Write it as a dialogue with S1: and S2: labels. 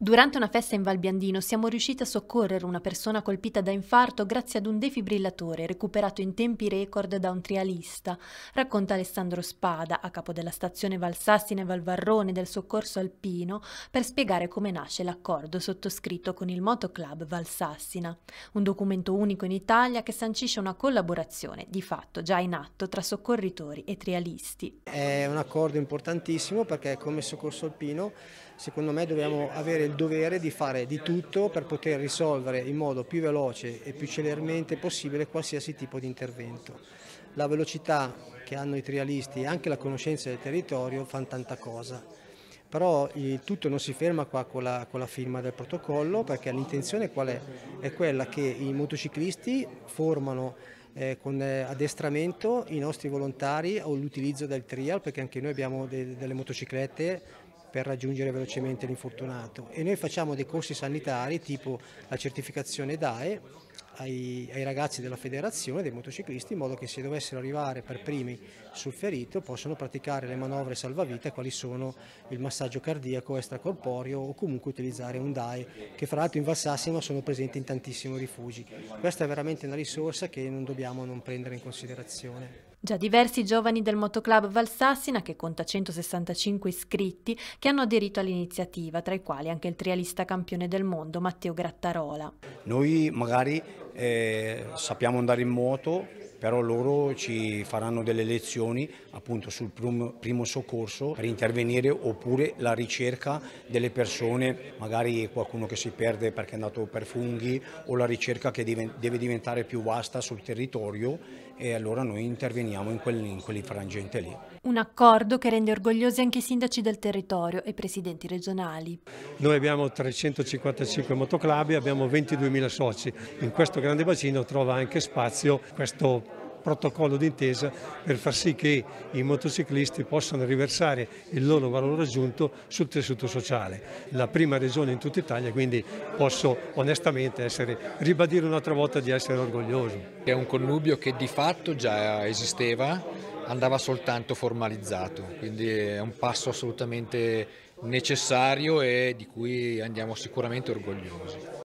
S1: Durante una festa in Valbiandino siamo riusciti a soccorrere una persona colpita da infarto grazie ad un defibrillatore recuperato in tempi record da un trialista, racconta Alessandro Spada, a capo della stazione Valsassina e Valvarrone del soccorso alpino, per spiegare come nasce l'accordo sottoscritto con il Motoclub Valsassina, un documento unico in Italia che sancisce una collaborazione di fatto già in atto tra soccorritori e trialisti.
S2: È un accordo importantissimo perché come soccorso alpino secondo me dobbiamo avere il dovere di fare di tutto per poter risolvere in modo più veloce e più celermente possibile qualsiasi tipo di intervento. La velocità che hanno i trialisti e anche la conoscenza del territorio fanno tanta cosa. Però il eh, tutto non si ferma qua con la, con la firma del protocollo perché l'intenzione qual è? È quella che i motociclisti formano eh, con eh, addestramento i nostri volontari o l'utilizzo del trial perché anche noi abbiamo de delle motociclette per raggiungere velocemente l'infortunato e noi facciamo dei corsi sanitari tipo la certificazione DAE ai, ai, ragazzi della federazione dei motociclisti in modo che se dovessero arrivare per primi sul ferito possono praticare le manovre salvavita quali sono il massaggio cardiaco extracorporeo o comunque utilizzare un DAE che fra l'altro in Valsassima sono presenti in tantissimi rifugi. Questa è veramente una risorsa che non dobbiamo non prendere in considerazione.
S1: Già diversi giovani del motoclub Valsassina, che conta 165 iscritti, che hanno aderito all'iniziativa, tra i quali anche il trialista campione del mondo Matteo Grattarola.
S3: Noi magari eh, sappiamo andare in moto, però loro ci faranno delle lezioni appunto sul primo soccorso per intervenire oppure la ricerca delle persone, magari qualcuno che si perde perché è andato per funghi o la ricerca che deve diventare più vasta sul territorio e allora noi interveniamo in, quel, in quell'infrangente lì.
S1: Un accordo che rende orgogliosi anche i sindaci del territorio e i presidenti regionali.
S4: Noi abbiamo 355 motoclub, abbiamo 22.000 soci, in questo grande bacino trova anche spazio questo protocollo d'intesa per far sì che i motociclisti possano riversare il loro valore aggiunto sul tessuto sociale. La prima regione in tutta Italia, quindi posso onestamente essere, ribadire un'altra volta di essere orgoglioso. È un connubio che di fatto già esisteva, andava soltanto formalizzato,
S3: quindi è un passo assolutamente necessario e di cui andiamo sicuramente orgogliosi.